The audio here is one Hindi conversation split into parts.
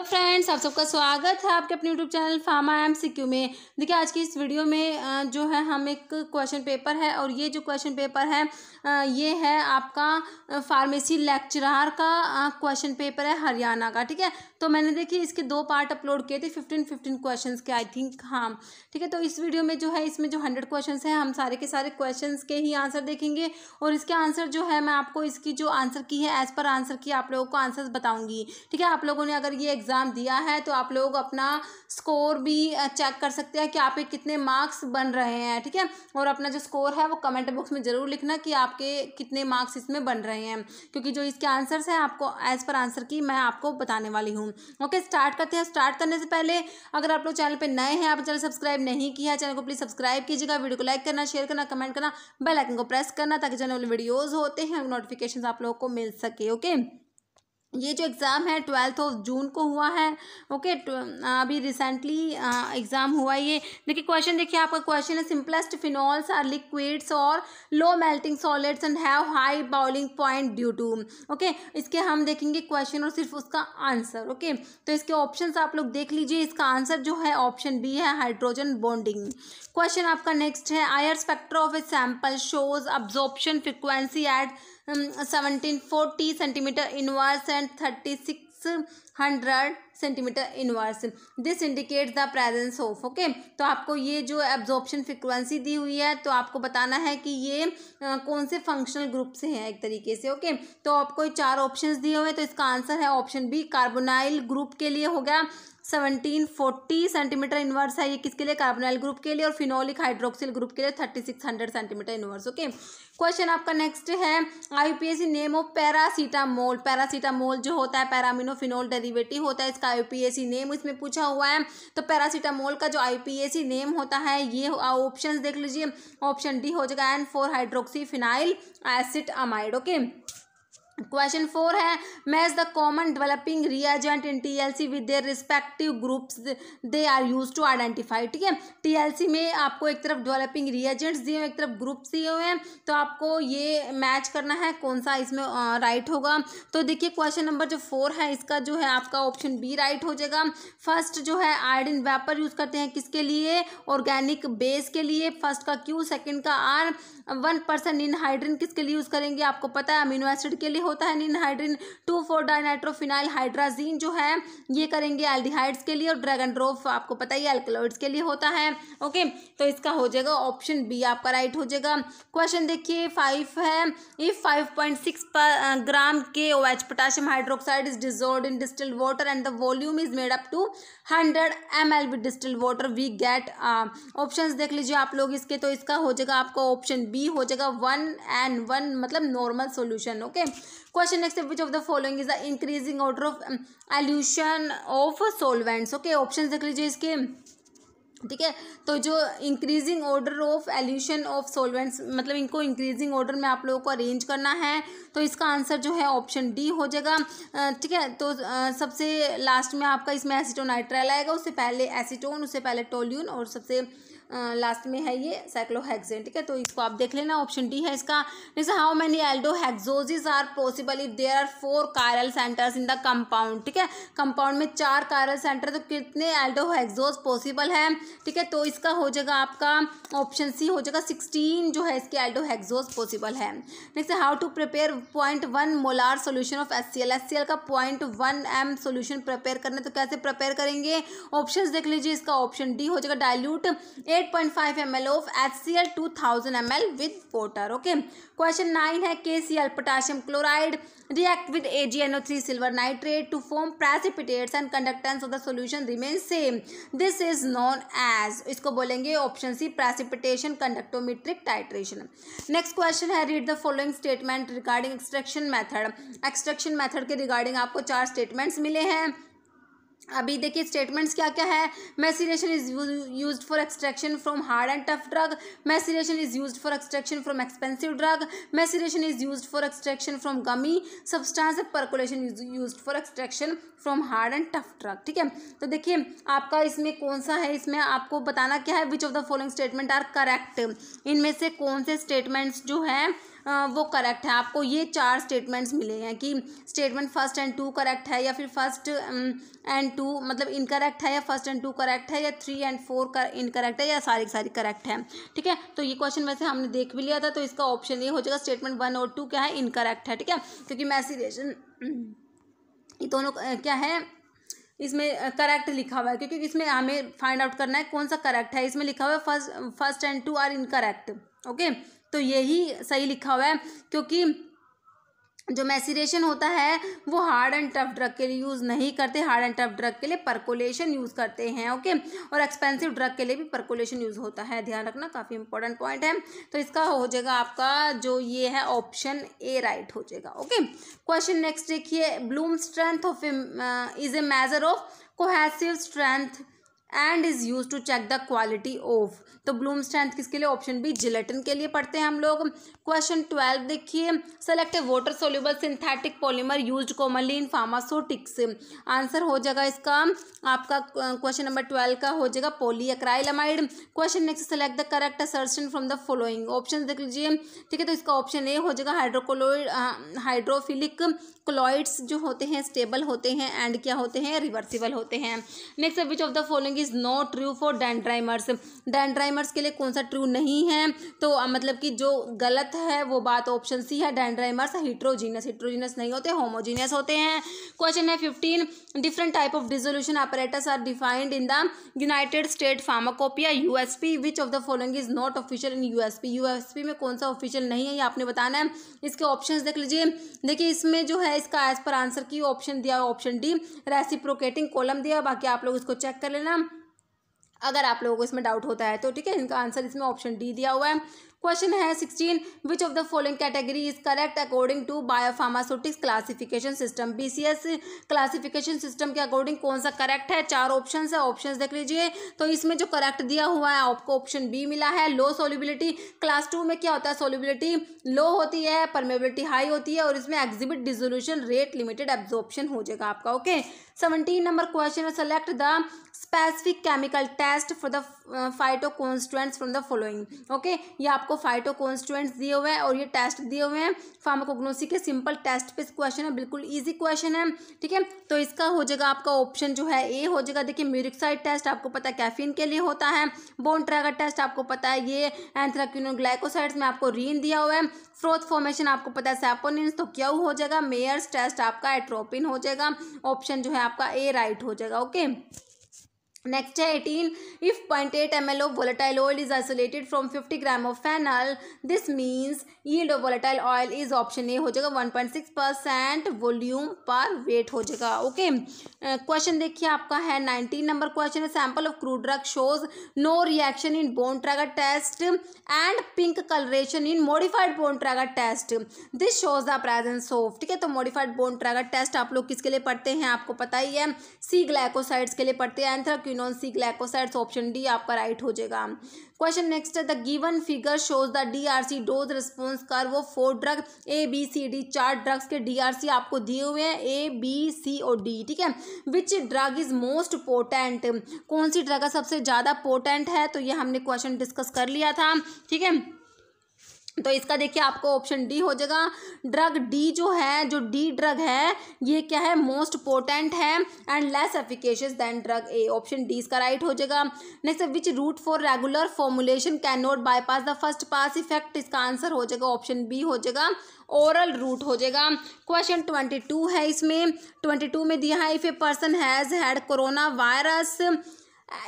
तो फ्रेंड्स आप सबका स्वागत है आपके अपने YouTube channel pharma M Q में देखिए आज की इस वीडियो में जो है हम एक क्वेश्चन पेपर है और ये जो क्वेश्चन पेपर है ये है आपका फार्मेसी लेक्चरार का क्वेश्चन पेपर है हरियाणा का ठीक है तो मैंने देखिए इसके दो पार्ट अपलोड किए थे फिफ्टीन फिफ्टीन क्वेश्चन के आई थिंक हाँ ठीक है तो इस वीडियो में जो है इसमें जो हंड्रेड क्वेश्चन है हम सारे के सारे क्वेश्चन के ही आंसर देखेंगे और इसके आंसर जो है मैं आपको इसकी जो आंसर की है एज पर आंसर की आप लोगों को आंसर बताऊँगी ठीक है आप लोगों ने अगर ये एग्जाम एग्ज़ाम दिया है तो आप लोग अपना स्कोर भी चेक कर सकते हैं कि आपके कितने मार्क्स बन रहे हैं ठीक है और अपना जो स्कोर है वो कमेंट बॉक्स में ज़रूर लिखना कि आपके कितने मार्क्स इसमें बन रहे हैं क्योंकि जो इसके आंसर्स हैं आपको एज़ पर आंसर की मैं आपको बताने वाली हूँ ओके स्टार्ट करते हैं स्टार्ट करने से पहले अगर आप लोग चैनल पर नए हैं आप चैनल सब्सक्राइब नहीं किया है चैनल को प्लीज़ सब्सक्राइब कीजिएगा वीडियो को लाइक करना शेयर करना कमेंट करना बेलाइकन को प्रेस करना ताकि जो वीडियोज़ होते हैं नोटिफिकेशन आप लोगों को मिल सके ओके ये जो एग्ज़ाम है ट्वेल्थ ऑफ जून को हुआ है ओके अभी रिसेंटली एग्ज़ाम हुआ ये देखिए क्वेश्चन देखिए आपका क्वेश्चन है सिंपलेस्ट फिनॉल्स आर लिक्विड्स और low melting solids and have high boiling point due to okay इसके हम देखेंगे क्वेश्चन और सिर्फ उसका आंसर ओके okay? तो इसके ऑप्शन आप लोग देख लीजिए इसका आंसर जो है ऑप्शन बी है हाइड्रोजन बॉन्डिंग क्वेश्चन आपका नेक्स्ट है IR spectra of a sample shows absorption frequency at seventeen forty centimetre inverse and thirty six hundred centimetre inverse this indicates the presence of okay तो आपको ये जो एब्जॉर्प्शन फ्रिक्वेंसी दी हुई है तो आपको बताना है कि ये आ, uh, कौन से फंक्शनल ग्रुप से हैं एक तरीके से ओके तो आपको चार ऑप्शंस दिए हुए तो इसका आंसर है ऑप्शन बी कार्बोनाइल ग्रुप के लिए हो गया सेवनटीन फोर्टी सेंटीमीटर इन्वर्स है ये किसके लिए कार्बोनाइल ग्रुप के लिए और फिनोलिक हाइड्रोक्सिल ग्रुप के लिए thirty six hundred centimetre inverse okay question आपका नेक्स्ट है IUPAC name of paracetamol paracetamol जो होता है पैरामिनोफिनोल डेरिवेटिव होता है इसका आईपीएसी नेम इसमें पूछा हुआ है तो पैरासीटामोल का जो आईपीएसी नेम होता है ये ऑप्शन देख लीजिए ऑप्शन डी हो जाएगा N four hydroxy phenyl acid amide okay question four है match the common developing reagent in TLC with their respective groups they are use to identify ठीक है टीएलसी में आपको एक तरफ डेवलपिंग रियाजेंट्स दिए हुए एक तरफ ग्रुप्स दिए हुए हैं तो आपको ये मैच करना है कौन सा इसमें राइट होगा तो देखिए क्वेश्चन नंबर जो फोर है इसका जो है आपका ऑप्शन बी राइट हो जाएगा फर्स्ट जो है आयोडीन वेपर यूज करते हैं किसके लिए ऑर्गेनिक बेस के लिए फर्स्ट का क्यू सेकेंड का R one percent ninhydrin किसके लिए यूज करेंगे आपको पता है अमीनो एसिड के लिए होता है ninhydrin two four dinitrophenyl hydrazine जो है ये करेंगे एल्डिहाइड्स के लिए और ड्रैगन ड्रोफ आपको पता ही एल्कलॉइड्स के लिए होता है ओके तो इसका हो जाएगा ऑप्शन बी आपका राइट हो जाएगा क्वेश्चन देखिए फाइव है if five point six gram K O H potassium hydroxide is dissolved in distilled water and the volume is made up to hundred M L with distil water we get option देख लीजिए आप लोग इसके तो इसका हो जाएगा आपको ऑप्शन बी हो जाएगा वन एंड वन मतलब normal solution okay question next which of the following is the increasing order of elution of solvents okay option देख लीजिए इसके ठीक है तो जो increasing order of elution of solvents मतलब इनको इंक्रीजिंग ऑर्डर में आप लोगों को अरेंज करना है तो इसका आंसर जो है ऑप्शन डी हो जाएगा ठीक है तो सबसे लास्ट में आपका इसमें एसीटोन आएगा उससे पहले एसीटोन उससे पहले टोल्यून और सबसे लास्ट में है ये साइक्लोहेक्सेन ठीक है तो इसको आप देख लेना ऑप्शन डी है इसका जैसे how many aldohexoses are possible if there are four chiral centres in the compound ठीक है कंपाउंड में चार कायरल सेंटर तो कितने एल्डोहेक्सोज पॉसिबल है ठीक है तो इसका हो जाएगा आपका ऑप्शन सी हो जाएगा सिक्सटीन जो है इसके एल्डोहेक्सोज पॉसिबल है next how to prepare point one molar solution of S C L S C L का point one M solution prepare करना तो कैसे प्रिपेयर करेंगे ऑप्शन देख लीजिए इसका ऑप्शन डी हो जाएगा dilute a eight point five M L of H C L to thousand M L with water okay question nine है K C L potassium chloride react with A G N O three silver nitrate to form precipitates and conductance of the solution remain same this is known as इसको बोलेंगे option C precipitation conductometric titration next question है read the following statement regarding extraction method extraction method के रिगार्डिंग आपको चार स्टेटमेंट्स मिले हैं अभी देखिए स्टेटमेंट्स क्या क्या है maceration is use for extraction from hard and tough drug maceration is use for extraction from expensive drug maceration is use for extraction from gummy substance percolation is use for extraction from hard and tough drug ठीक है तो देखिए आपका इसमें कौन सा है इसमें आपको बताना क्या है which of the following statement are correct इनमें से कौन से स्टेटमेंट्स जो है वो करेक्ट है आपको ये चार स्टेटमेंट्स मिले हैं कि statement first and two correct है या फिर फर्स्ट एंड टू मतलब इनकरेक्ट है या फर्स्ट एंड टू करेक्ट है या थ्री एंड फोर कर इनकरेक्ट है या सारी सारी करेक्ट है ठीक है तो ये क्वेश्चन वैसे हमने देख भी लिया था तो इसका ऑप्शन ये हो जाएगा स्टेटमेंट वन और टू क्या है इनकरेक्ट है ठीक है क्योंकि मैसीरेशन ये दोनों क्या है इसमें करेक्ट लिखा हुआ है क्योंकि इसमें हमें फाइंड आउट करना है कौन सा करेक्ट है इसमें लिखा हुआ है first first and two are incorrect okay तो यही सही लिखा हुआ है क्योंकि जो मैसीरेशन होता है वो हार्ड एंड टफ ड्रग के लिए यूज़ नहीं करते हार्ड एंड टफ ड्रग के लिए परकोलेशन यूज़ करते हैं ओके और एक्सपेंसिव ड्रग के लिए भी परकोलेशन यूज़ होता है ध्यान रखना काफ़ी इंपॉर्टेंट पॉइंट है तो इसका हो जाएगा आपका जो ये है ऑप्शन ए राइट हो जाएगा ओके क्वेश्चन नेक्स्ट देखिए bloom strength of is a measure of cohesive strength and is use to check the quality of तो ब्लूम स्ट्रेंथ किसके लिए ऑप्शन बी जिलेटिन के लिए पढ़ते हैं हम लोग क्वेश्चन ट्वेल्व देखिए select a water soluble synthetic polymer use commonly in pharmaceutics answer हो जाएगा इसका आपका क्वेश्चन नंबर ट्वेल्व का हो जाएगा polyacrylamide question next select the correct certain from the following option देख लीजिए ठीक है तो इसका ऑप्शन ए हो जाएगा हाइड्रोकोलोइड हाइड्रोफिलिक क्लोइड्स जो होते हैं स्टेबल होते हैं एंड क्या होते हैं रिवर्सिबल होते हैं next which of the following is not true for dendrimers dendrimers के लिए कौन सा ट्रू नहीं है तो मतलब कि जो गलत है वो बात ऑप्शन सी है डेंड्राइमर्स हिट्रोजीनस हिट्रोजीनस नहीं होते होमोजीनियस होते हैं क्वेश्चन है fifteen different type of dissolution operators are defined in the United State pharmacopoeia USP which of the following is not official in USP USP में कौन सा ऑफिशियल नहीं है ये आपने बताना है इसके ऑप्शन देख लीजिए देखिए इसमें जो है इसका एज पर आंसर की ऑप्शन दिया ऑप्शन डी रेसिप्रोकेटिंग कॉलम दिया बाकी आप लोग इसको चेक कर लेना अगर आप लोगों को इसमें डाउट होता है तो ठीक है इनका आंसर इसमें ऑप्शन डी दिया हुआ है क्वेश्चन है sixteen which of the following category is correct according to biopharmaceutics classification system BCS classification system के अकॉर्डिंग कौन सा करेक्ट है चार ऑप्शन है ऑप्शन देख लीजिए तो इसमें जो करेक्ट दिया हुआ है आपको ऑप्शन बी मिला है लो सोलिबिलिटी क्लास टू में क्या होता है सोलिबिलिटी लो होती है परमेबिलिटी हाई होती है और इसमें exhibit dissolution rate limited absorption हो जाएगा आपका ओके सेवनटीन नंबर क्वेश्चन है select the specific chemical test for the phyto constituents from the following okay ये आपको आपको फाइटो दिए हुए हैं और ये टेस्ट दिए हुए हैं फार्माकोग्नोसी के सिंपल टेस्ट पे क्वेश्चन है बिल्कुल ईजी क्वेश्चन है ठीक है तो इसका हो जाएगा आपका ऑप्शन जो है ए हो जाएगा देखिए म्यूरिक्साइड टेस्ट आपको पता है कैफीन के लिए होता है बोन ट्रैगर टेस्ट आपको पता है ये एंथ्राक्यूनोग्लाइकोसाइड्स में आपको रीन दिया हुआ है फ्रोथ फॉर्मेशन आपको पता है सेपोनिन तो क्यों हो जाएगा मेयर्स टेस्ट आपका एट्रोपिन हो जाएगा ऑप्शन जो है आपका ए राइट हो जाएगा ओके नेक्स्ट है eighteen if point eight M L of volatile oil is isolated from fifty gram of fennel this means yield of volatile oil is option A हो जाएगा one point six percent volume per weight हो जाएगा ओके क्वेश्चन uh, देखिए आपका है नाइनटीन नंबर क्वेश्चन है sample of crude drug shows no reaction in Borntrager test and pink colouration in modified bone Borntrager test this shows the presence of ठीक है तो मॉडिफाइड बोन ट्रैगर टेस्ट आप लोग किसके लिए पढ़ते हैं आपको पता ही है सी ग्लाइकोसाइड्स के लिए पढ़ते हैं anthraquinone C glycosides option D आपका राइट हो जाएगा क्वेश्चन नेक्स्ट है the given figure shows the DRC dose response curve of four drug A B C D चार ड्रग्स के डीआरसी आपको दिए हुए हैं ए बी सी और डी ठीक है which drug is most potent कौन सी ड्रग सबसे ज़्यादा पोटेंट है तो ये हमने क्वेश्चन डिस्कस कर लिया था ठीक है तो इसका देखिए आपको ऑप्शन डी हो जाएगा ड्रग डी जो है जो डी ड्रग है ये क्या है मोस्ट पोटेंट है and less efficacious than drug A option D इसका राइट हो जाएगा next which route for regular formulation can not bypass the first pass effect इसका आंसर हो जाएगा ऑप्शन बी हो जाएगा ओरल रूट हो जाएगा क्वेश्चन ट्वेंटी टू है इसमें ट्वेंटी टू में दिया है if a person has had corona virus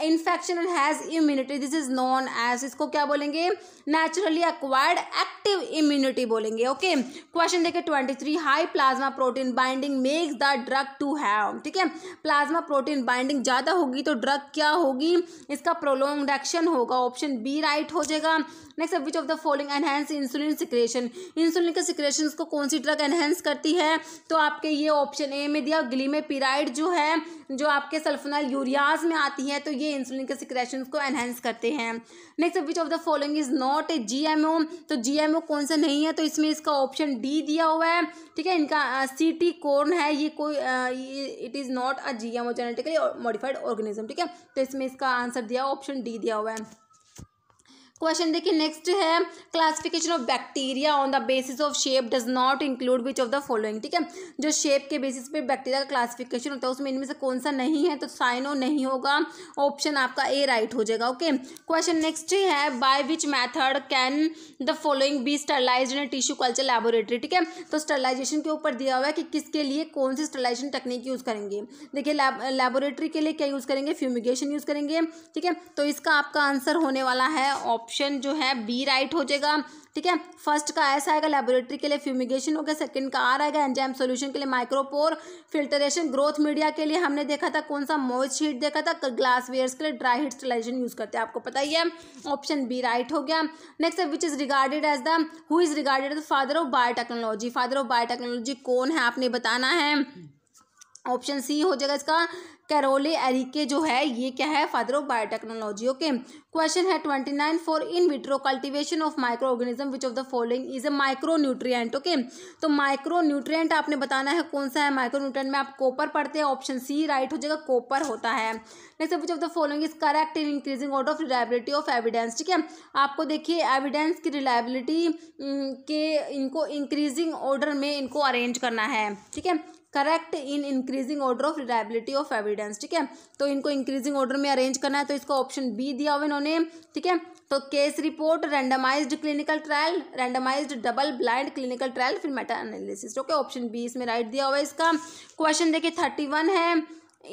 infection and has immunity this is known as इसको क्या बोलेंगे नेचुरली अक्वायर्ड एक्टिव इम्यूनिटी बोलेंगे ओके क्वेश्चन देखिए twenty three high plasma protein binding makes the drug to have ठीक है प्लाज्मा प्रोटीन बाइंडिंग ज़्यादा होगी तो ड्रग क्या होगी इसका प्रोलोंग एक्शन होगा ऑप्शन बी राइट हो जाएगा next which of the following enhance insulin secretion insulin के सिक्रेशन को कौन सी ड्रग एनहेंस करती है तो आपके ये ऑप्शन ए में दिया पीराइड जो है जो आपके सल्फोनाइल यूरियाज में आती है तो ये इंसुलिन के सिक्रेशन को एनहेंस करते हैं next which of the following is not a G तो जी कौन सा नहीं है तो इसमें इसका ऑप्शन डी दिया हुआ है ठीक है इनका सी टी कोर्न है ये कोई it is not a G M O genetically modified organism ठीक है तो इसमें इसका आंसर दिया ऑप्शन डी दिया हुआ है क्वेश्चन देखिए नेक्स्ट है classification of bacteria on the basis of shape does not include which of the following ठीक है जो शेप के बेसिस पे बैक्टीरिया का क्लासिफिकेशन होता है उसमें इनमें से कौन सा नहीं है तो साइनो नहीं होगा ऑप्शन आपका ए राइट हो जाएगा ओके क्वेश्चन नेक्स्ट है by which method can the following be sterilize in tissue culture laboratory ठीक है तो स्टरलाइजेशन के ऊपर दिया हुआ है कि किसके लिए कौन सी स्टरलाइजेशन टेक्निक यूज़ करेंगे देखिए लेबोरेटरी के लिए क्या यूज़ करेंगे फ्यूमिगेशन यूज़ करेंगे ठीक है तो इसका आपका आंसर होने वाला है ऑप्शन ऑप्शन जो है बी राइट हो जाएगा ठीक है फर्स्ट का ऐसा आएगा लेबोरेटरी के लिए फ्यूमिगेशन हो गया सेकंड का आ रहेगा एंजाइम सॉल्यूशन के लिए माइक्रोपोर फिल्टरेशन ग्रोथ मीडिया के लिए हमने देखा था कौन सा मोइस हीट देखा था ग्लास वेयर्स के लिए ड्राई हीट स्टेलाइजेशन यूज करते हैं आपको पता ही है ऑप्शन बी राइट हो गया नेक्स्ट है which is regarded as the who is regarded father of biotechnology father of biotechnology कौन है आपने बताना है ऑप्शन सी हो जाएगा इसका कैरोले एरिके जो है ये क्या है father of biotechnology okay question है twenty nine for in vitro cultivation of microorganism which of the following is a micronutrient okay तो माइक्रो न्यूट्रिएंट आपने बताना है कौन सा है माइक्रो न्यूट्रिएंट में आप कॉपर पढ़ते हैं ऑप्शन सी राइट हो जाएगा कॉपर होता है next which of the following is correct in increasing order of reliability of evidence ठीक है आपको देखिए एविडेंस की रिलायबिलिटी के इनको इंक्रीजिंग ऑर्डर में इनको अरेंज करना है ठीक है correct in increasing order of reliability of evidence ठीक है तो इनको इंक्रीजिंग ऑर्डर में अरेंज करना है तो इसको ऑप्शन बी दिया हुआ इन्होंने ठीक है तो case report randomised clinical trial randomised double blind clinical trial फिर meta analysis okay option B इसमें राइट दिया हुआ है इसका क्वेश्चन देखिए थर्टी वन है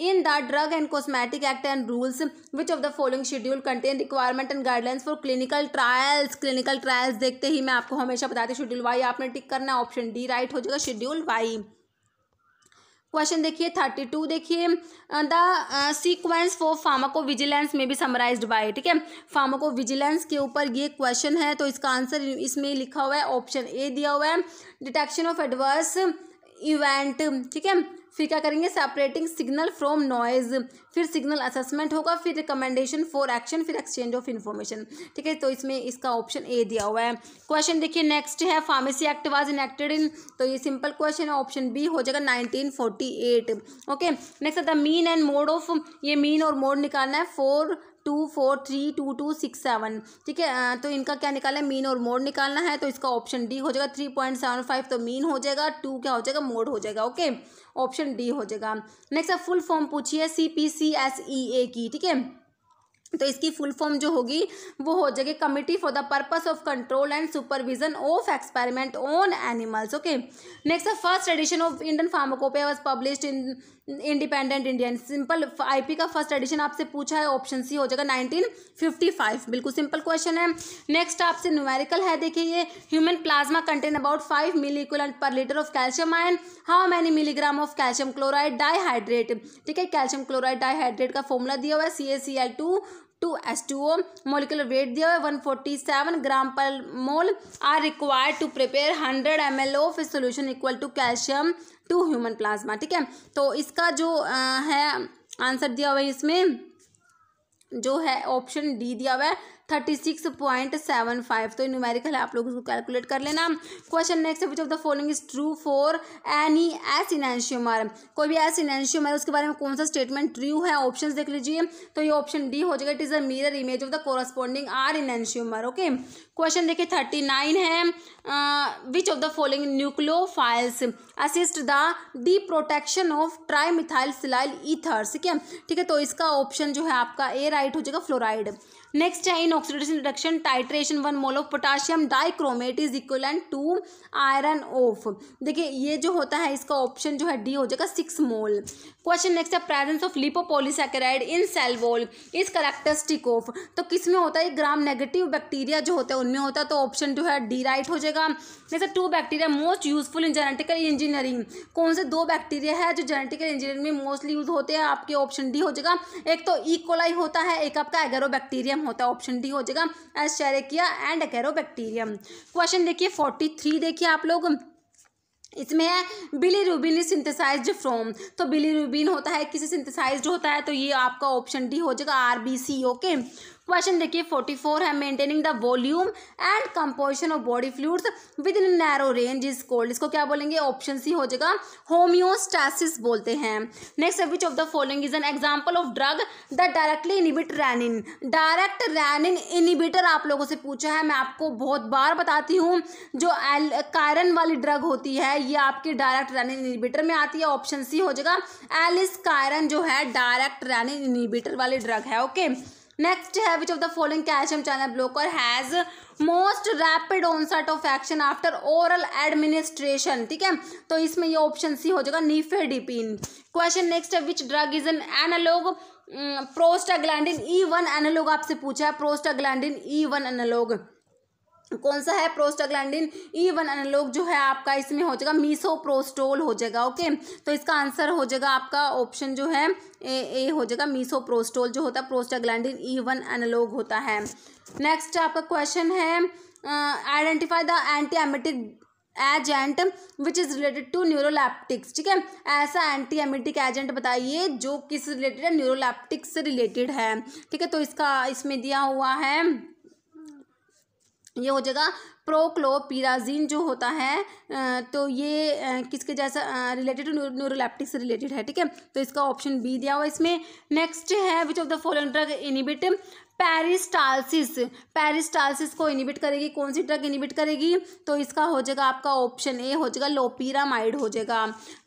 in the drug and cosmetic act and rules which of the following schedule contain requirement and guidelines for clinical trials clinical trials देखते ही मैं आपको हमेशा बताती हूँ शेड्यूल वाई आपने टिक करना ऑप्शन डी राइट हो जाएगा शेड्यूल वाई क्वेश्चन देखिए थर्टी टू देखिए the sequence for pharmacovigilance में भी समराइज्ड बाय ठीक है फार्माको विजिलेंस के ऊपर ये क्वेश्चन है तो इसका आंसर इसमें लिखा हुआ है ऑप्शन ए दिया हुआ है डिटेक्शन ऑफ एडवर्स इवेंट ठीक है फिर क्या करेंगे सेपरेटिंग सिग्नल फ्रॉम नॉइज फिर सिग्नल असेसमेंट होगा फिर रिकमेंडेशन फॉर एक्शन फिर एक्सचेंज ऑफ इन्फॉर्मेशन ठीक है तो इसमें इसका ऑप्शन ए दिया हुआ है क्वेश्चन देखिए नेक्स्ट है pharmacy act was enacted in तो ये सिंपल क्वेश्चन है ऑप्शन बी हो जाएगा नाइनटीन ओके नेक्स्ट आता है मीन एंड मोड ऑफ ये मीन और मोड निकालना है four two four three two two six seven ठीक है तो इनका क्या निकालना है मीन और मोड निकालना है तो इसका ऑप्शन डी हो जाएगा थ्री पॉइंट सेवन फाइव तो मीन हो जाएगा टू क्या हो जाएगा मोड हो जाएगा ओके ऑप्शन डी हो जाएगा नेक्स्ट आप फुल फॉर्म पूछिए C P C S E ए की ठीक है तो इसकी फुल फॉर्म जो होगी वो हो जाएगी committee for the purpose of control and supervision of experiment on animals okay next first edition of Indian pharmacopoeia was published in independent Indian simple IP का फर्स्ट एडिशन आपसे पूछा है ऑप्शन सी हो जाएगा नाइनटीन फिफ्टी फाइव बिल्कुल सिंपल क्वेश्चन है नेक्स्ट आपसे न्यूमेरिकल है देखिए ये human plasma contain about five milliequivalent per litre of calcium ion how many milligram of calcium chloride dihydrate ठीक है कैल्शियम क्लोराइड डाईहाइड्रेट का फॉर्मूला दिया हुआ है C A C L two two S two O molecular weight दिया हुआ है seven gram per mole are required to prepare hundred M L of solution equal to calcium to human plasma ठीक है तो इसका जो आ, है आंसर दिया हुआ है इसमें जो है ऑप्शन डी दिया हुआ है thirty six point seven five तो न्यूमेरिकल है आप लोग उसको कैलकुलेट कर लेना क्वेश्चन नेक्स्ट है which of the following is true for any S enantiomer कोई भी एस इनशियोमर उसके बारे में कौन सा स्टेटमेंट ट्रू है ऑप्शन देख लीजिए तो ये ऑप्शन डी हो जाएगा it is a mirror image of the corresponding R enantiomer okay question देखिए थर्टी नाइन है which of the following nucleophiles assist the deprotection of trimethylsilyl ethers ठीक है ठीक है तो इसका ऑप्शन जो है आपका ए राइट हो जाएगा फ्लोराइड नेक्स्ट है in oxidation reduction titration one mole of potassium dichromate is and to iron of देखिए ये जो होता है इसका ऑप्शन जो है डी हो जाएगा सिक्स मोल क्वेश्चन नेक्स्ट है presence of lipopolysaccharide in cell wall is characteristic of तो किस में होता है ग्राम नेगेटिव बैक्टीरिया जो होता है उनमें होता है तो ऑप्शन जो है डी राइट हो जाएगा नेक्स्ट है two bacteria most useful in genetical engineering कौन से दो बैक्टीरिया है जो जेनेटिकल इंजीनियरिंग में मोस्टली यूज होते हैं आपके ऑप्शन डी हो जाएगा एक तो इकोलाई e. होता है एक आपका एगेरो बैक्टीरिया बैक्टीरियम होता है ऑप्शन डी हो जाएगा Escherichia and Agrobacterium question देखिए फोर्टी थ्री देखिए आप लोग इसमें है bilirubin is synthesised from तो बिली रूबिन होता है किसे सिंथेसाइज होता है तो ये आपका ऑप्शन डी हो जाएगा R B C okay question देखिए फोर्टी फोर है maintaining the volume and composition of body fluids within narrow range is called इसको क्या बोलेंगे ऑप्शन सी हो जाएगा होम्योस्टैसिस बोलते हैं next which of the following is an example of drug the directly inhibit renin direct renin inhibitor आप लोगों से पूछा है मैं आपको बहुत बार बताती हूँ जो एल कायरन वाली ड्रग होती है ये आपके डायरेक्ट रैनिन इनिबिटर में आती है ऑप्शन सी हो जाएगा एलिस कायरन जो है डायरेक्ट रैनिन इनिबिटर वाली ड्रग है ओके okay? नेक्स्ट है which of the following calcium channel blocker has most rapid onset of action after oral administration ठीक है तो इसमें ये ऑप्शन सी हो जाएगा नीफेडिपिन क्वेश्चन नेक्स्ट है which drug is an analogue prostaglandin E one analogue आपसे पूछा है प्रोस्टाग्लैंडिन ई वन एनालॉग कौन सा है प्रोस्टाग्लैंडिन ई वन एनालॉग जो है आपका इसमें हो जाएगा मीसोप्रोस्टोल हो जाएगा ओके तो इसका आंसर हो जाएगा आपका ऑप्शन जो है ए ए हो जाएगा मीसोप्रोस्टोल जो होता है प्रोस्टाग्लैंडिन ई वन एनालॉग होता है नेक्स्ट आपका क्वेश्चन है identify the antiemetic agent which is related to neuroleptics ठीक है ऐसा एंटी एमेटिक एजेंट बताइए जो किस रिलेटेड है न्यूरोलैप्टिक्स से रिलेटेड है ठीक है तो इसका इसमें दिया हुआ है ये हो जाएगा प्रोक्लोपिराजीन जो होता है तो ये किसके जैसा रिलेटेड न्यूरोलैप्टिक से रिलेटेड है ठीक है तो इसका ऑप्शन बी दिया हुआ इसमें नेक्स्ट है which of the following drug inhibit peristalsis peristalsis को इनिबिट करेगी कौन सी ड्रग इनिबिट करेगी तो इसका हो जाएगा आपका ऑप्शन ए हो जाएगा लोपीरामाइड हो जाएगा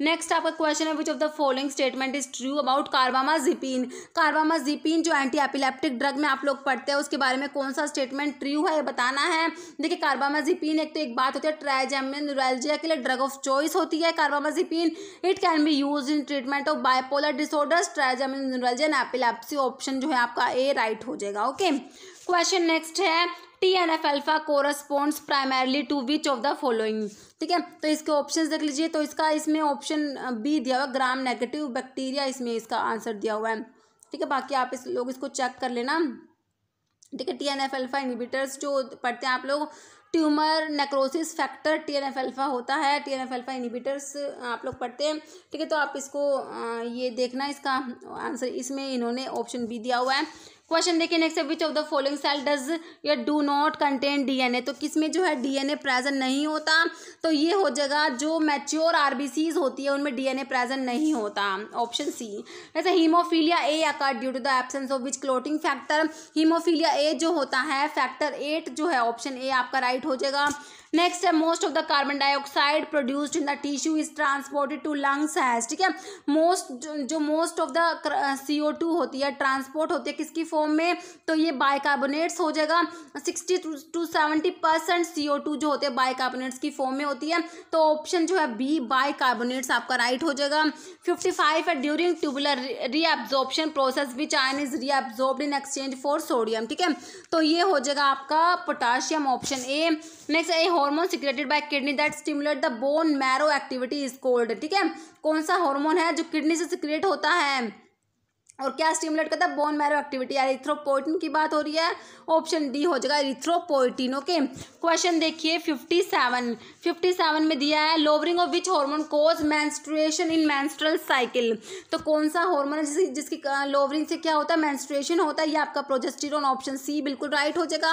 नेक्स्ट आपका क्वेश्चन है which of the following statement is true about carbamazepine जो एंटी एपिलेप्टिक ड्रग में आप लोग पढ़ते हैं उसके बारे में कौन सा स्टेटमेंट ट्रू है ये बताना है देखिए जिपिन एक तो एक बात होती है ट्राइजेमिन न्यूरालजिया के लिए ड्रग ऑफ चॉइस होती है जिपिन it can be use in treatment of bipolar disorders trigeminal neuralgia epilepsy option जो है आपका ए राइट हो जाएगा होगा ओके क्वेश्चन नेक्स्ट है T N F alpha corresponds primarily to which of the following ठीक है तो इसके ऑप्शन देख लीजिए तो इसका इसमें ऑप्शन बी दिया हुआ ग्राम नेगेटिव बैक्टीरिया इसमें इसका आंसर दिया हुआ है ठीक है बाकी आप इस लोग इसको चेक कर लेना ठीक है T N F alpha inhibitors जो पढ़ते हैं आप लोग tumour necrosis factor T N F alpha होता है T N F alpha inhibitors आप लोग पढ़ते हैं ठीक है तो आप इसको ये देखना इसका आंसर इसमें इन्होंने ऑप्शन बी दिया हुआ है क्वेश्चन देखिए नेक्स्ट है which of the following cell does या डू नॉट कंटेन डीएनए तो किसमें जो है डीएनए प्रेजेंट नहीं होता तो ये हो जाएगा जो मैच्योर आरबीसीज होती है उनमें डीएनए प्रेजेंट नहीं होता ऑप्शन सी जैसे haemophilia A occur due to the absence of which clotting factor haemophilia A जो होता है फैक्टर एट जो है ऑप्शन ए आपका राइट हो जाएगा नेक्स्ट है most of the carbon dioxide produced in the tissue is transported to lungs has ठीक है मोस्ट जो most of the C O two होती है ट्रांसपोर्ट होती है किसकी फॉर्म में तो ये बाइकार्बोनेट्स हो जाएगा sixty to seventy percent C O two जो होते हैं कार्बोनेट्स की फॉर्म में होती है तो ऑप्शन जो है बी कार्बोनेट्स आपका राइट हो जाएगा फिफ्टी फाइव है during tubular reabsorption process which ion is reabsorb in exchange for sodium ठीक है तो ये हो जाएगा आपका potassium option A next a hormone secreted by kidney that stimulate the bone marrow activity is called ठीक है कौन सा हार्मोन है जो किडनी से सिक्रेट होता है और क्या स्टिमुलेट करता है बोन मैरो एक्टिविटी इथ्रोपोइटिन की बात हो रही है ऑप्शन डी हो जाएगा इथ्रोपोइटिन ओके क्वेश्चन देखिए फिफ्टी सेवन फिफ्टी सेवन में दिया है lowering of which hormone cause menstruation in menstrual cycle तो कौन सा हार्मोन है जिसकी जिसकी लोवरिंग से क्या होता है मैंस्ट्रुएशन होता है ये आपका प्रोजेस्टिर ऑप्शन सी बिल्कुल राइट हो जाएगा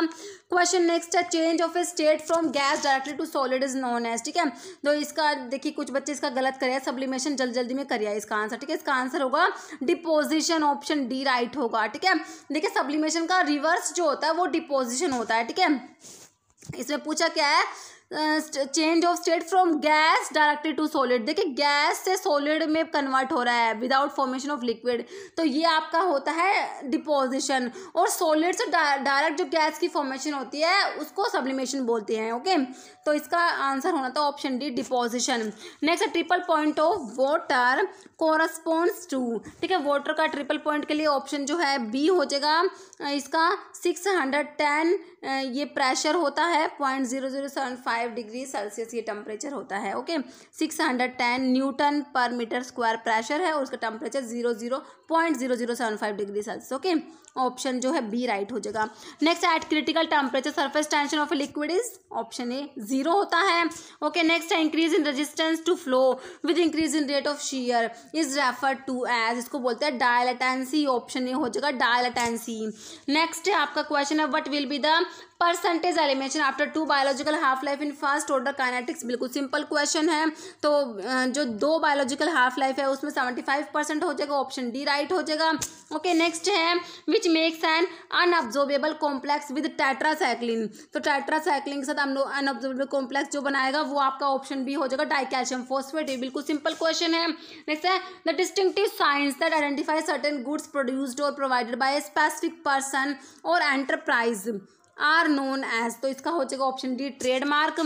क्वेश्चन नेक्स्ट है change of a state from gas directly to solid is known as ठीक है तो इसका देखिए कुछ बच्चे इसका गलत करे सब्लिमेशन जल्दी जल्दी में करिए इसका आंसर ठीक है इसका आंसर होगा deposition deposition option D right होगा ठीक है देखिए सब्लिमेशन का रिवर्स जो होता है वो डिपोजिशन होता है ठीक है इसमें पूछा क्या है change of state from gas directly to solid देखिए गैस से सॉलिड में कन्वर्ट हो रहा है विदाउट फॉर्मेशन ऑफ लिक्विड तो ये आपका होता है डिपोजिशन और सॉलिड से डायरेक्ट जो गैस की फॉर्मेशन होती है उसको सब्लिमेशन बोलते हैं ओके तो इसका आंसर होना था option D deposition next triple point of water corresponds to ठीक है वॉटर का ट्रिपल पॉइंट के लिए ऑप्शन जो है बी हो जाएगा इसका सिक्स हंड्रेड टेन ये प्रेशर होता है point zero zero seven five degree Celsius ये टेम्परेचर होता है okay six hundred ten newton per metre square pressure है और उसका temperature zero zero point zero zero seven five degree Celsius okay option जो है बी राइट हो जाएगा next at critical temperature surface tension of liquid is option A zero होता है ओके नेक्स्ट है increase in resistance to flow with increase in rate of shear is refer to as इसको बोलते हैं डायलेटेंसी ऑप्शन ए हो जाएगा डायलेटेंसी नेक्स्ट आपका क्वेश्चन है what will be the percentage elimination after two biological half life in first order kinetics बिल्कुल सिंपल क्वेश्चन है तो जो दो बायोलॉजिकल हाफ लाइफ है उसमें सेवेंटी फाइव परसेंट हो जाएगा ऑप्शन डी राइट हो जाएगा ओके नेक्स्ट है which makes an unabsorbable complex with tetracycline तो टेट्रासाइक्लिन के साथ अनऑब्जॉर्बेबल कॉम्प्लेक्स जो बनाएगा वो आपका ऑप्शन बी हो जाएगा डाइकैल्शियम फोस्फेट ये बिल्कुल सिंपल क्वेश्चन है नेक्स्ट है the distinctive signs that identify certain goods produced और provided by a specific person और एंटरप्राइज आर नोन एज तो इसका हो जाएगा ऑप्शन डी ट्रेडमार्क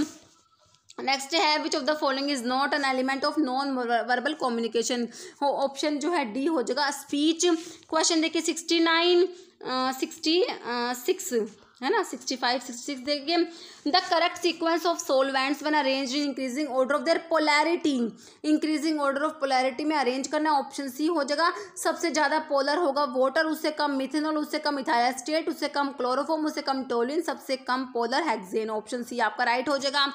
नेक्स्ट है which of the following is not an element of non verbal communication हो ऑप्शन जो है डी हो जाएगा स्पीच क्वेश्चन देखिए सिक्सटी नाइन सिक्सटी सिक्स है ना सिक्सटी फाइव सिक्सटी सिक्स देखिए the correct sequence of solvents one arrange in increasing order of their polarity increasing order of polarity में अरेंज करना ऑप्शन सी हो जाएगा सबसे ज़्यादा पोलर होगा वाटर उससे कम मिथेनॉल उससे कम इथाइल उससे कम क्लोरोफॉर्म उससे कम टोलिन सबसे कम पोलर हैगजेन ऑप्शन सी आपका राइट हो जाएगा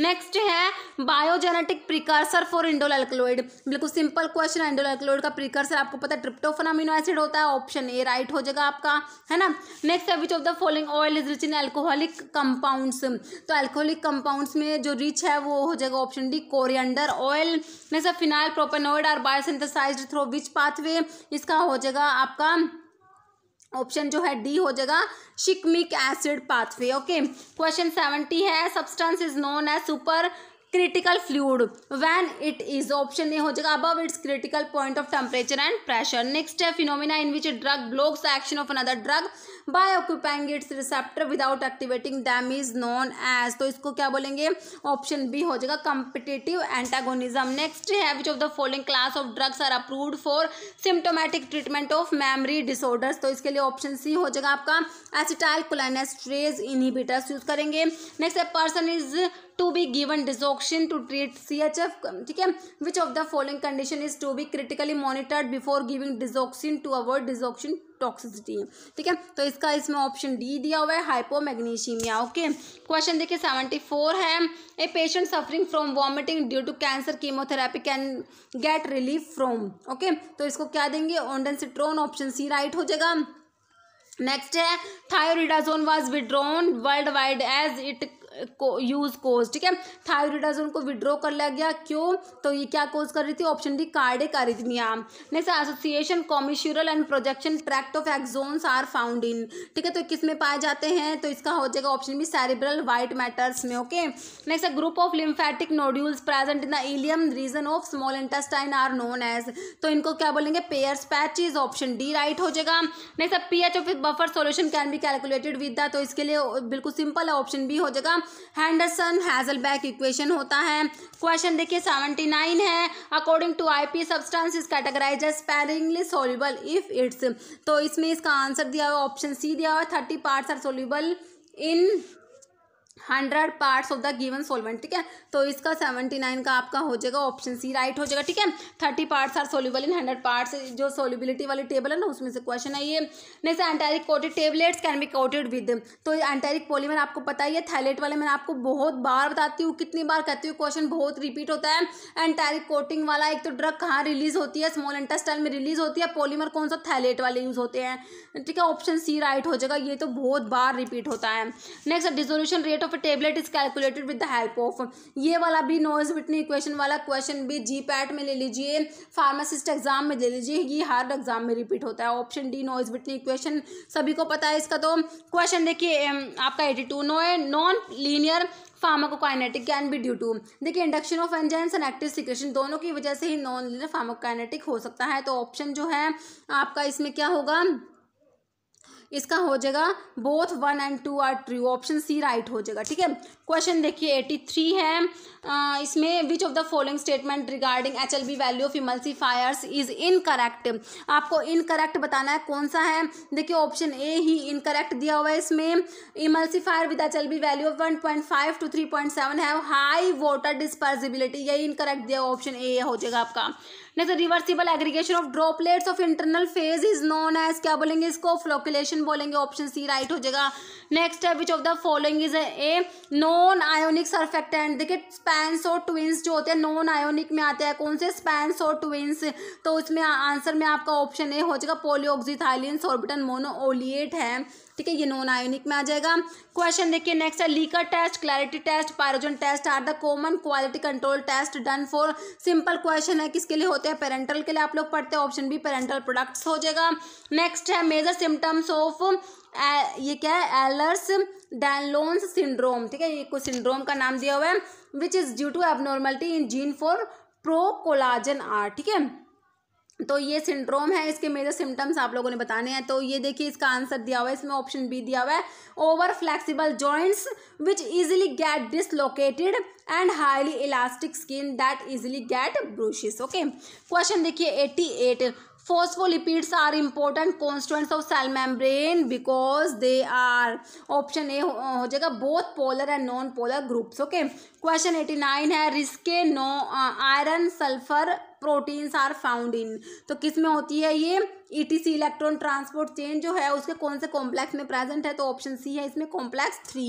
नेक्स्ट है बायोजेनेटिक प्रिकर्सर फॉर इंडोल बिल्कुल सिंपल क्वेश्चन है इंडोल का प्रिकर्सर आपको पता है ट्रिप्टोफन अमीनो एसिड होता है ऑप्शन ए राइट हो जाएगा आपका है ना नेक्स्ट है which of the following oil is rich in alcoholic compounds तो एल्कोहलिक कंपाउंड्स में जो रिच है वो हो जाएगा option D coriander oil next phenyl propanoid are biosynthesized through which pathway इसका हो जाएगा आपका ऑप्शन जो है डी हो जाएगा shikimic acid pathway okay question seventy है substance is known as super critical fluid when it is option A हो जाएगा above its critical point of temperature and pressure next है phenomena in which drug blocks action of another drug by occupying its receptor without activating them is known as तो इसको क्या बोलेंगे ऑप्शन बी हो जाएगा कम्पिटेटिव एंटागोनिज्म नेक्स्ट है which of the following class of drugs are approved for symptomatic treatment of memory disorders तो इसके लिए ऑप्शन सी हो जाएगा आपका एसिटाइल कोलाइनेस्ट्रेज इनहिबिटर्स यूज करेंगे नेक्स्ट है person is to be given digoxin to treat C H F ठीक है which of the following condition is to be critically monitored before giving digoxin to avoid digoxin toxicity ठीक है तो इसका इसमें ऑप्शन डी दिया हुआ है हाइपोमैग्नीशियमिया ओके क्वेश्चन देखिए सेवेंटी फोर है a patient suffering from vomiting due to cancer chemotherapy can get relief from okay तो इसको क्या देंगे ondansetron option C right हो जाएगा नेक्स्ट है thioridazine was withdrawn world wide as it को यूज़ कोज ठीक है थायरोडाजोन को विड्रॉ कर लिया गया क्यों तो ये क्या कोज कर रही थी option D cardiac arrhythmia next association commissural and projection tract of axons are found in ठीक है तो किस में पाए जाते हैं तो इसका हो जाएगा option B cerebral white matters में okay next group of lymphatic nodules present in the ileum region of small intestine are known as तो इनको क्या बोलेंगे Peyer's is option D right हो जाएगा next pH of buffer solution can be calculated with the तो इसके लिए बिल्कुल सिंपल है ऑप्शन बी हो जाएगा हैंडरसन हैजलबैक इक्वेशन होता है क्वेश्चन देखिए सेवेंटी नाइन है according to I P substance is categorize as sparingly soluble if it's तो इसमें इसका आंसर दिया हुआ ऑप्शन सी दिया हुआ thirty parts are soluble in hundred parts of the given solvent ठीक है तो इसका सेवेंटी नाइन का आपका हो जाएगा ऑप्शन सी राइट हो जाएगा ठीक है thirty parts are soluble in hundred parts जो सोल्यूबिलिटी वाली टेबल है ना उसमें से क्वेश्चन है ये नेक्स्ट तो enteric coated tablets can be coated with तो एंटेरिक पोलीमर आपको पता ही है थैलेट वाले मैंने आपको बहुत बार बताती हूँ कितनी बार कहती हूँ क्वेश्चन बहुत रिपीट होता है एंटेरिक कोटिंग वाला एक तो ड्रग कहाँ रिलीज होती है स्मॉल इंटेस्टाइल में रिलीज होती है पोलीमर कौन सा थैलेट वाले यूज होते हैं ठीक है ऑप्शन सी राइट हो जाएगा ये तो बहुत बार रिपीट होता है next dissolution rate of of tablet is calculated with the help of ये वाला भी नोज विटनी इक्वेशन वाला क्वेश्चन भी जी पैट में ले लीजिए फार्मासिस्ट एग्जाम में ले लीजिए ये हर एग्जाम में रिपीट होता है option D Noyes Whitney equation सभी को पता है इसका तो क्वेश्चन देखिए um, आपका एटी टू नो है non linear pharmacokinetic can be due to देखिए induction of enzymes and active secretion दोनों की वजह से ही नॉन लीनियर फार्माकोकाइनेटिक हो सकता है तो ऑप्शन जो है आपका इसमें क्या होगा इसका हो जाएगा both one and two are true option C right हो जाएगा ठीक है क्वेश्चन देखिए एटी थ्री है इसमें which of the following statement regarding H L B value of emulsifiers is incorrect आपको इनकरेक्ट बताना है कौन सा है देखिए ऑप्शन ए ही इनकरेक्ट दिया हुआ है इसमें emulsifier with H L B value of one point five to three point seven है हाई वाटर डिस्पर्जिबिलिटी यही इनकरेक्ट दिया ऑप्शन ए हो जाएगा आपका next reversible aggregation of droplets of internal phase is known as क्या बोलेंगे इसको फ्लोकुलेशन बोलेंगे ऑप्शन सी राइट हो जाएगा नेक्स्ट है which of the following is a non ionic surfactant देखिए स्पैंस और ट्विंस जो होते हैं नॉन आयोनिक में आते हैं कौन से स्पैंस और ट्विंस तो इसमें आंसर में आपका ऑप्शन ए हो जाएगा पोलियोक्सीथाइलिन सॉर्बिटन मोनोओलिएट है ठीक है ये नॉन आयोनिक में आ जाएगा क्वेश्चन देखिए नेक्स्ट है leaker test clarity test pyrogen test are the common quality control test done for simple question है किसके लिए होते हैं पेरेंटल के लिए आप लोग पढ़ते हैं ऑप्शन बी पेरेंटल प्रोडक्ट्स हो जाएगा नेक्स्ट है मेजर सिम्टम्स ऑफ ये क्या है एलर्स डैनलोन्स सिंड्रोम ठीक है ये को सिंड्रोम का नाम दिया हुआ है which is due to abnormality in gene for pro collagen are ठीक है तो ये सिंड्रोम है इसके मेजर सिम्टम्स आप लोगों ने बताने हैं तो ये देखिए इसका आंसर दिया हुआ है इसमें ऑप्शन बी दिया हुआ है over flexible joints which easily get dislocated and highly elastic skin that easily get bruises okay question देखिए eighty eight phospholipids are important constants of cell membrane because they are option A हो जाएगा both polar and non polar groups okay question eighty nine है Rieske no iron sulphur proteins are found in तो किस में होती है ये ईटीसी इलेक्ट्रॉन ट्रांसपोर्ट चेन जो है उसके कौन से कॉम्प्लेक्स में प्रेजेंट है तो ऑप्शन सी है इसमें कॉम्प्लेक्स थ्री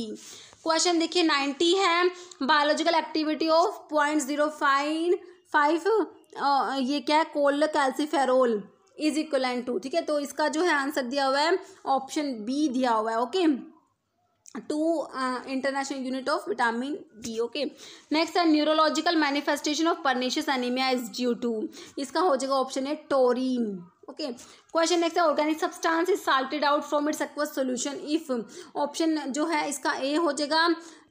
क्वेश्चन देखिए नाइन्टी है biological activity of point zero fine five ये क्या है cholecalciferol is equal to ठीक है तो इसका जो है आंसर दिया हुआ है ऑप्शन बी दिया हुआ है okay two international unit of vitamin D okay next है neurological manifestation of pernicious anaemia is due to इसका हो जाएगा ऑप्शन है टोरीन ओके क्वेश्चन नेक्स्ट है organic substance is salted out from its aqueous solution if option जो है इसका ए हो जाएगा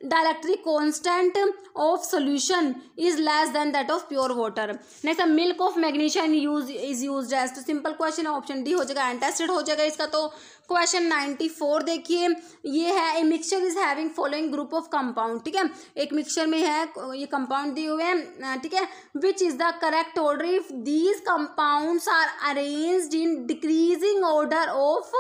directory constant of solution is less than that of pure water next milk of magnesium use is use as तो सिंपल क्वेश्चन ऑप्शन डी हो जाएगा एंटेस्टेड हो जाएगा इसका तो क्वेश्चन नाइन्टी फोर देखिए ये है a mixture is having following group of compound ठीक है एक मिक्सचर में है ये कंपाउंड दिए हुए हैं ठीक है which is the correct order if these compound are arrange in decreasing order of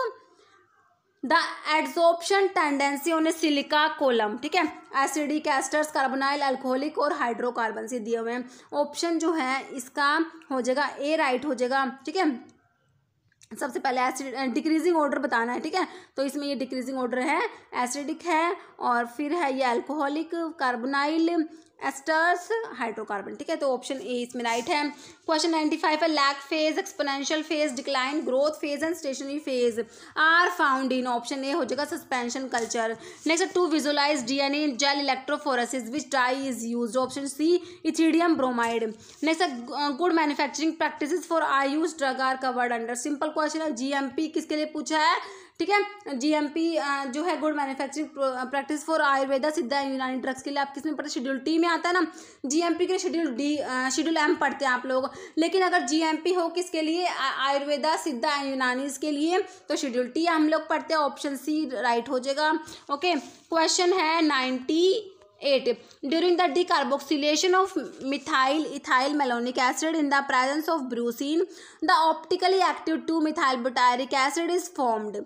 the adsorption tendency on silica column ठीक है एसिडिक एस्टर्स कार्बोनाइल अल्कोहलिक और हाइड्रोकार्बन से दिए हुए हैं ऑप्शन जो है इसका हो जाएगा ए राइट हो जाएगा ठीक है सबसे पहले एसिड डिक्रीजिंग ऑर्डर बताना है ठीक है तो इसमें ये डिक्रीजिंग ऑर्डर है एसिडिक है और फिर है ये अल्कोहलिक कार्बोनाइल एस्टर्स हाइड्रोकार्बन ठीक है तो ऑप्शन ए इसमें राइट है क्वेश्चन नाइन्टी फाइव है lag phase exponential phase decline growth phase and stationary phase are found in option A हो जाएगा suspension culture next to visualize DNA gel electrophoresis which dye is use option C ethidium bromide next good manufacturing practice for I use drug are covered under simple question है पी किसके लिए पूछा है ठीक है जीएमपी जो है good manufacturing practice for Ayurveda सिद्धा यूनानी ड्रग्स के लिए आप किस में पढ़ते शेड्यूल टी में आता है ना जीएमपी के शेड्यूल डी शेड्यूल एम पढ़ते हैं आप लोग लेकिन अगर जीएमपी हो किसके लिए आयुर्वेदा सिद्धा यूनानीज के लिए तो शेड्यूल टी हम लोग पढ़ते हैं ऑप्शन सी राइट हो जाएगा ओके क्वेश्चन है ninety eight during the decarboxylation of methyl ethyl malonic acid in the presence of brucine the optically active two methyl butyric acid is formed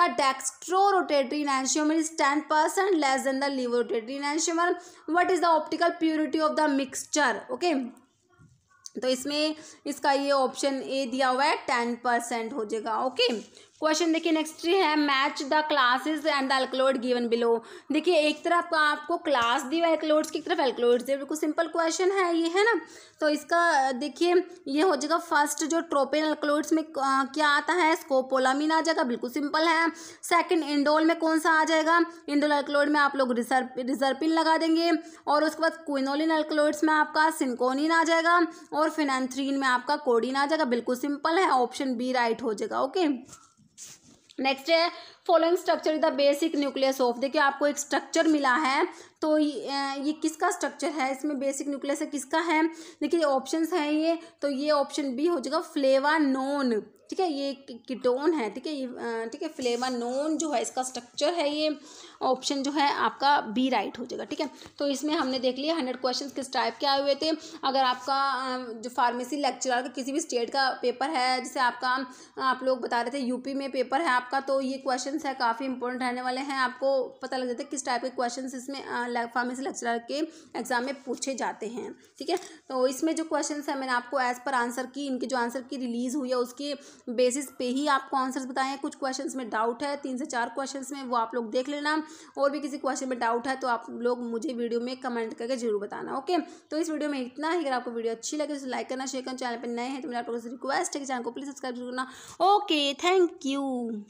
the dextro rotatory enantiomer is ten percent less than the levo rotatory enantiomer what is the optical purity of the mixture okay तो इसमें इसका ये ऑप्शन ए दिया हुआ है टेन परसेंट हो जाएगा ओके क्वेश्चन देखिए नेक्स्ट है match the classes and the alkaloid given below देखिए एक तरफ आपको क्लास दी हुआ एल्कलोड्स की तरफ एल्कलोड्स बिल्कुल सिंपल क्वेश्चन है ये है ना तो इसका देखिए ये हो जाएगा फर्स्ट जो ट्रोपिन एल्कलोड्स में क्या आता है स्कोपोलामिन आ जाएगा बिल्कुल सिंपल है सेकंड इंडोल में कौन सा आ जाएगा इंडोल एल्कलोड में आप लोग रिजर्पिन लगा देंगे और उसके बाद क्विनोलिन एल्कलोड्स में आपका सिंकोनिन आ जाएगा और फिनेंथ्रीन में आपका कोडिन आ जाएगा बिल्कुल सिंपल है ऑप्शन बी राइट हो जाएगा ओके नेक्स्ट है following structure is the basic nucleus of देखिए आपको एक स्ट्रक्चर मिला है तो ये, ये किसका स्ट्रक्चर है इसमें बेसिक न्यूक्लियस है किसका है देखिए ऑप्शन है ये तो ये ऑप्शन बी हो जाएगा फ्लेवा नोन ठीक है ये किटोन है ठीक है ये ठीक है फ्लेवर नोन जो है इसका स्ट्रक्चर है ये ऑप्शन जो है आपका बी राइट हो जाएगा ठीक है तो इसमें हमने देख लिया हंड्रेड क्वेश्चन किस टाइप के आए हुए थे अगर आपका जो फार्मेसी लेक्चरर का किसी भी स्टेट का पेपर है जैसे आपका आप लोग बता रहे थे यूपी में पेपर है आपका तो ये क्वेश्चन है काफ़ी इंपॉर्टेंट रहने वाले हैं आपको पता लग जाता है किस टाइप के क्वेश्चन इसमें फार्मेसी लेक्चरर के एग्जाम में पूछे जाते हैं ठीक है तो इसमें जो क्वेश्चन है मैंने आपको एज़ पर आंसर की इनकी जो आंसर की रिलीज़ हुई है उसकी बेसिस पे ही आपको आंसर्स बताए हैं कुछ क्वेश्चंस में डाउट है तीन से चार क्वेश्चंस में वो आप लोग देख लेना और भी किसी क्वेश्चन में डाउट है तो आप लोग मुझे वीडियो में कमेंट करके जरूर बताना ओके तो इस वीडियो में इतना ही अगर आपको वीडियो अच्छी लगे तो लाइक करना शेयर करना चैनल पर नए हैं तो मेरे आप लोगों से रिक्वेस्ट है कि चैनल को प्लीज़ सब्सक्राइब जरूर करना ओके थैंक यू